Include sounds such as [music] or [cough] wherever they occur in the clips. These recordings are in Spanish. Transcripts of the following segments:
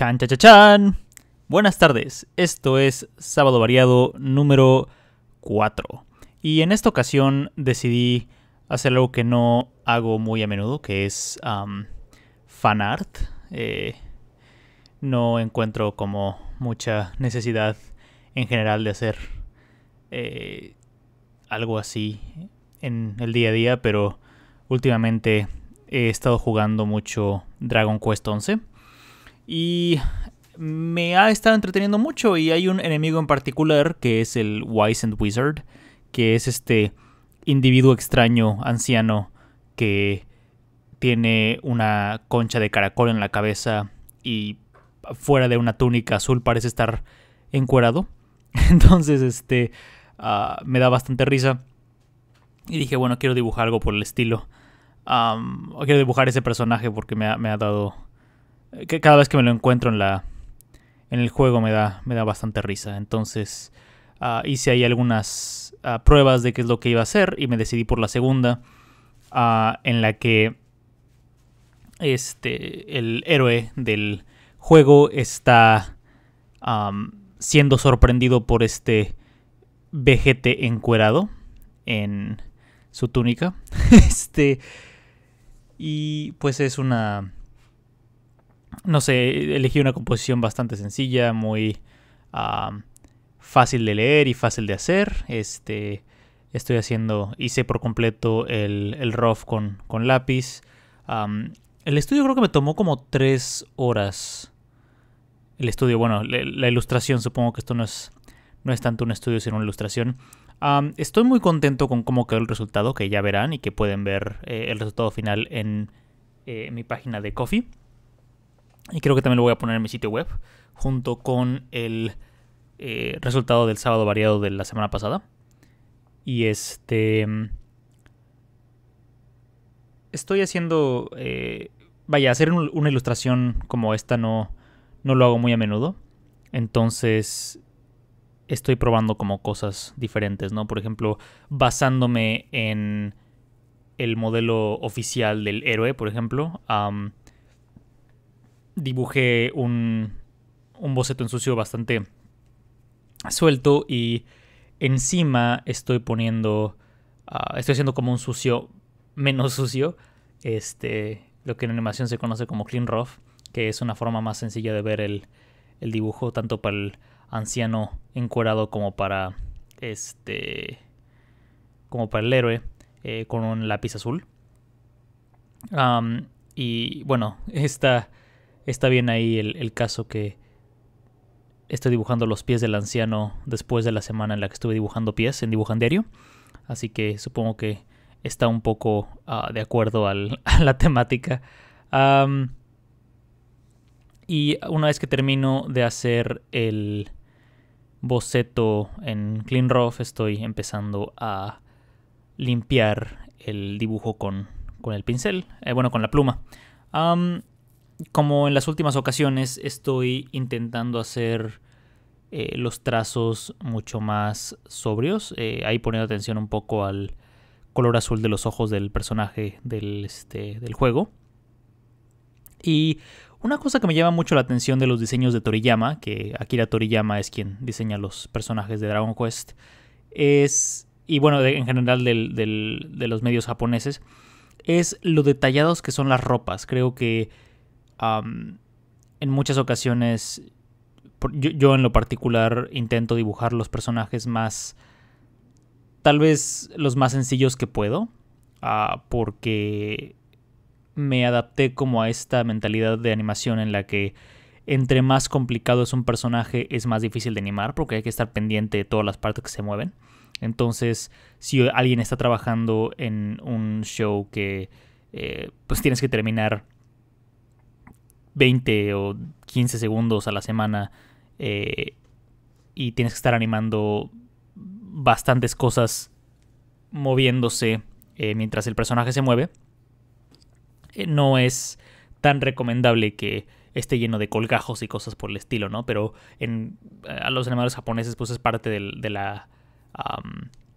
Chan, chan, Buenas tardes, esto es Sábado Variado número 4. Y en esta ocasión decidí hacer algo que no hago muy a menudo, que es fan fanart. Eh, no encuentro como mucha necesidad en general de hacer eh, algo así en el día a día, pero últimamente he estado jugando mucho Dragon Quest 11 y me ha estado entreteniendo mucho y hay un enemigo en particular que es el Wise and Wizard, que es este individuo extraño, anciano, que tiene una concha de caracol en la cabeza y fuera de una túnica azul parece estar encuerado. [laughs] Entonces, este, ah, me da bastante risa. Y dije, bueno, quiero dibujar algo por el estilo. quiero dibujar ese personaje porque me me ha dado que cada vez que me lo encuentro en la en el juego me da me da bastante risa. Entonces ah, hice ahí algunas ah, pruebas de qué es lo que iba a hacer y me decidí por la segunda ah, en la que este el héroe del juego está siendo sorprendido por este vejete encuerado en su túnica. [laughs] este y pues es una no sé, elegí una composición bastante sencilla, muy fácil de leer y fácil de hacer. Este, estoy haciendo, hice por completo el, el rough con, lápiz. el estudio creo que me tomó como tres horas. El estudio, bueno, la, ilustración, supongo que esto no es, no es tanto un estudio sino una ilustración. estoy muy contento con cómo quedó el resultado, que ya verán y que pueden ver eh, el resultado final en eh, mi página de Coffee. Y creo que también lo voy a poner en mi sitio web, junto con el eh, resultado del sábado variado de la semana pasada. Y este... Mm, estoy haciendo... Eh, vaya, hacer una ilustración como esta no, no lo hago muy a menudo. Entonces, estoy probando como cosas diferentes, ¿no? Por ejemplo, basándome en el modelo oficial del héroe, por ejemplo dibujé un, un boceto en sucio bastante suelto y encima estoy poniendo, ah, estoy haciendo como un sucio menos [laughs] sucio, este, lo que en animación se conoce como clean rough, que es una forma más sencilla de ver el, el dibujo tanto para el anciano encuerado como para este, como para el héroe eh, con un lápiz azul. y bueno, [laughs] esta está bien ahí el, caso que estoy dibujando los pies del anciano después de la semana en la que estuve dibujando pies en dibujandario, Así que supongo que está un poco ah, de acuerdo al, [laughs] a la temática. y una vez que termino de hacer el boceto en Clean Rough, estoy empezando a limpiar el dibujo con, con el pincel, eh, bueno, con la pluma como en las últimas ocasiones, estoy intentando hacer eh, los trazos mucho más sobrios. Eh, ahí poniendo atención un poco al color azul de los ojos del personaje del, este, del juego. Y una cosa que me llama mucho la atención de los diseños de Toriyama, que Akira Toriyama es quien diseña los personajes de Dragon Quest, es, y bueno, en general de los medios japoneses, es lo detallados que son las ropas. Creo que en muchas ocasiones, yo, en lo particular intento dibujar los personajes más, tal vez los más sencillos que puedo, ah, porque me adapté como a esta mentalidad de animación en la que entre más complicado es un personaje es más difícil de animar porque hay que estar pendiente de todas las partes que se mueven. Entonces, si alguien está trabajando en un show que eh, pues tienes que terminar 20 o 15 segundos a la semana eh, y tienes que estar animando bastantes cosas moviéndose eh, mientras el personaje se mueve, eh, no es tan recomendable que esté lleno de colgajos y cosas por el estilo, ¿no? Pero en, a los animadores japoneses pues es parte del, de la,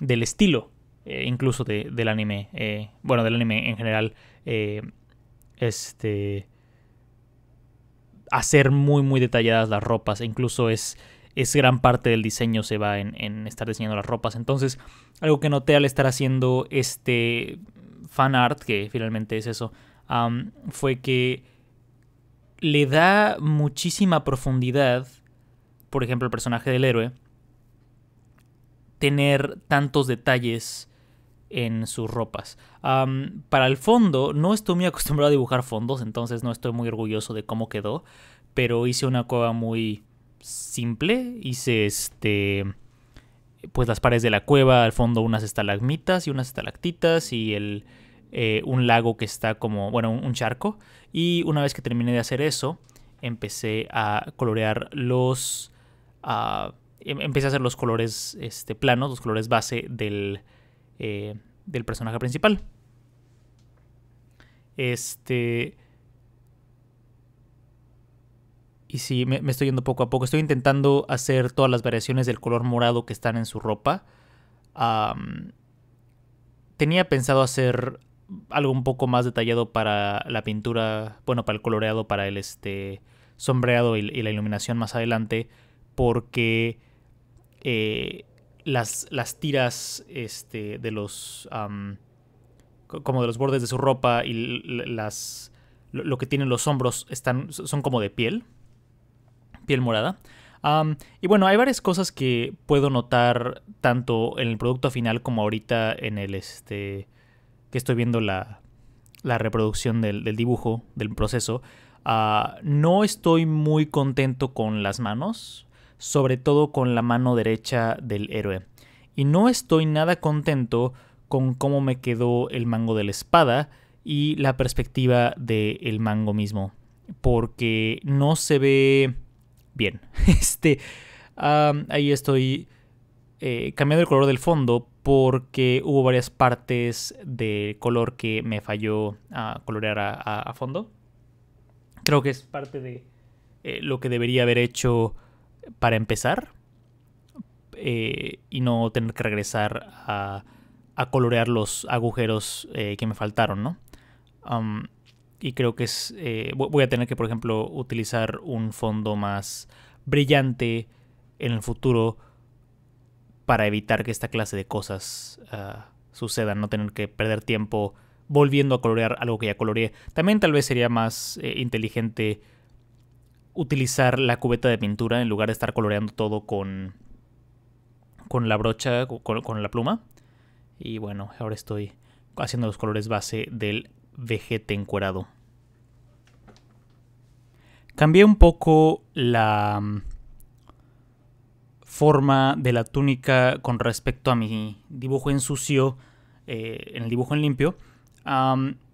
del estilo incluso del anime, bueno, del anime en general, este hacer muy, muy detalladas las ropas. E incluso es, es gran parte del diseño se va en, en, estar diseñando las ropas. Entonces, algo que noté al estar haciendo este fan art, que finalmente es eso, fue que le da muchísima profundidad, por ejemplo, el personaje del héroe, tener tantos detalles en sus ropas. para el fondo, no estoy muy [laughs] acostumbrado a dibujar fondos, entonces no estoy muy orgulloso de cómo quedó, pero hice una cueva muy simple, hice este pues las paredes de la cueva, al fondo unas estalagmitas y unas estalactitas y el, eh, un lago que está como, bueno, un, charco. Y una vez que terminé de hacer eso, empecé a colorear los... Ah, em, empecé a hacer los colores este, planos, los colores base del, eh, del personaje principal. Este. Y si me, estoy yendo poco a poco. Estoy intentando hacer todas las variaciones del color morado que están en su ropa. tenía pensado hacer algo un poco más detallado para la pintura, bueno, para el coloreado, para el este sombreado y, la iluminación más adelante, porque eh, las, tiras este, de los. como de los bordes de su ropa y las. Lo, que tienen los hombros están, son como de piel. Piel morada. y bueno, hay varias cosas que puedo notar tanto en el producto final como ahorita en el este. que estoy viendo la, la reproducción del, dibujo, del proceso. Ah, no estoy muy contento con las manos sobre todo con la mano derecha del héroe. Y no estoy nada contento con cómo me quedó el mango de la espada y la perspectiva del mango mismo, porque no se ve bien. [laughs] Este, ahí estoy eh, cambiando el color del fondo porque hubo varias partes de color que me falló a colorear a, fondo. Creo que es parte de eh, lo que debería haber hecho para empezar eh, y no tener que regresar a, a colorear los agujeros eh, que me faltaron, ¿no? y creo que es. Eh, voy a tener que, por ejemplo, utilizar un fondo más brillante en el futuro para evitar que esta clase de cosas ah, sucedan, no tener que perder tiempo volviendo a colorear algo que ya coloreé. También tal vez sería más inteligente utilizar la cubeta de pintura en lugar de estar coloreando todo con, con la brocha, con, la pluma. Y bueno, ahora estoy haciendo los colores base del vejete encuerado. Cambié un poco la mm, forma de la túnica con respecto a mi dibujo en sucio, eh, en el dibujo en limpio.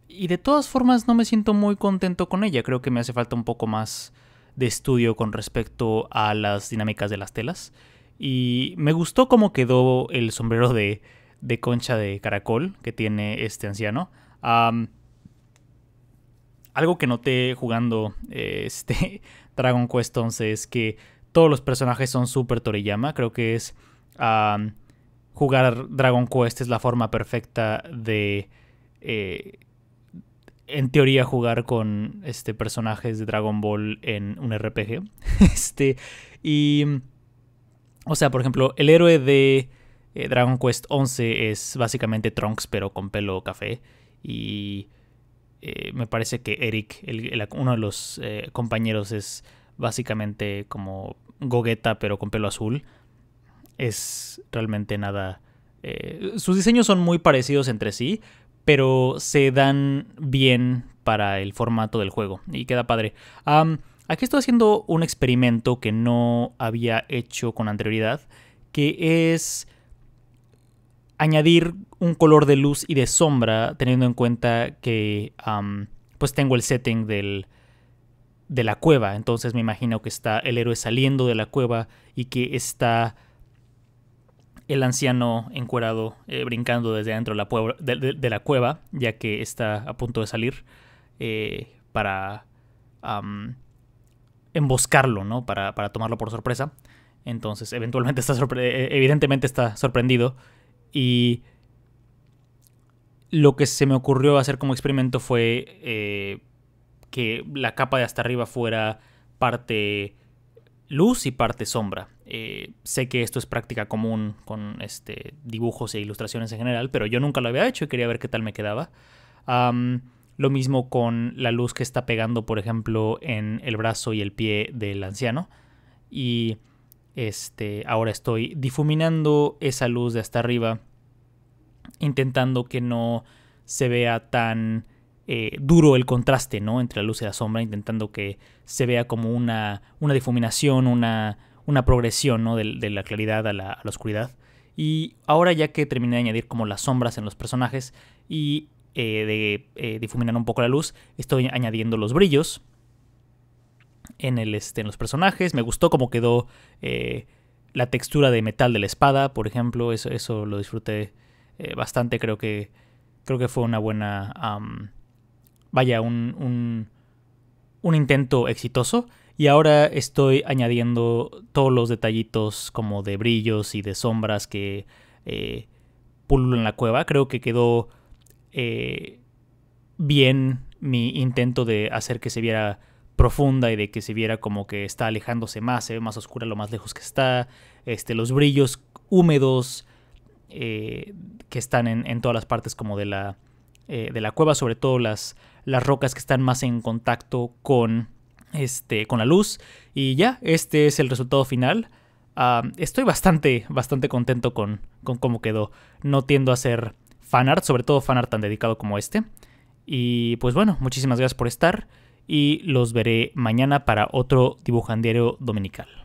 y de todas formas no me siento muy contento con ella, creo que me hace falta un poco más de estudio con respecto a las dinámicas de las telas. Y me gustó cómo quedó el sombrero de, de concha de caracol que tiene este anciano. algo que noté jugando eh, este [laughs] Dragon Quest 11 es que todos los personajes son súper Toriyama. Creo que es... jugar Dragon Quest es la forma perfecta de... Eh, en teoría jugar con este personajes de Dragon Ball en un RPG. [laughs] este y o sea, por ejemplo, el héroe de eh, Dragon Quest 11 es básicamente Trunks pero con pelo café y eh, me parece que Eric, uno de los eh, compañeros es básicamente como Gogeta pero con pelo azul. Es realmente nada sus diseños son muy parecidos entre sí, pero se dan bien para el formato del juego y queda padre. aquí estoy haciendo un experimento que no había hecho con anterioridad, que es añadir un color de luz y de sombra, teniendo en cuenta que pues tengo el setting del, de la cueva, entonces me imagino que está el héroe saliendo de la cueva y que está el anciano encuerado eh, brincando desde dentro de la, cueva, ya que está a punto de salir, eh, para emboscarlo, ¿no? Para, tomarlo por sorpresa. Entonces, eventualmente está eh, evidentemente está sorprendido. Y lo que se me ocurrió hacer como experimento fue que la capa de hasta arriba fuera parte luz y parte sombra. Eh, sé que esto es práctica común con este, dibujos e ilustraciones en general, pero yo nunca lo había hecho y quería ver qué tal me quedaba. lo mismo con la luz que está pegando, por ejemplo, en el brazo y el pie del anciano. Y este, ahora estoy difuminando esa luz de hasta arriba, intentando que no se vea tan eh, duro el contraste ¿no? entre la luz y la sombra, intentando que se vea como una, una difuminación, una, una progresión de, la claridad a la, oscuridad. Y ahora ya que terminé de añadir como las sombras en los personajes y eh, de eh, difuminar un poco la luz, estoy añadiendo los brillos en, el, este, en los personajes. Me gustó cómo quedó la textura de metal de la espada, por ejemplo, eso, eso lo disfruté bastante, creo que, creo que fue una buena vaya, un, un, intento exitoso. Y ahora estoy añadiendo todos los detallitos como de brillos y de sombras que eh, pululan la cueva. Creo que quedó eh, bien mi intento de hacer que se viera profunda y de que se viera como que está alejándose más, se ve más oscura lo más lejos que está. Este, los brillos húmedos eh, que están en todas las partes como de la, eh, de la cueva, sobre todo las, las rocas que están más en contacto con, este, con la luz. Y ya, este es el resultado final. Ah, estoy bastante, bastante contento con, con cómo quedó. No tiendo a hacer fanart, sobre todo fanart tan dedicado como este. Y pues bueno, muchísimas gracias por estar y los veré mañana para otro dibujandiero dominical.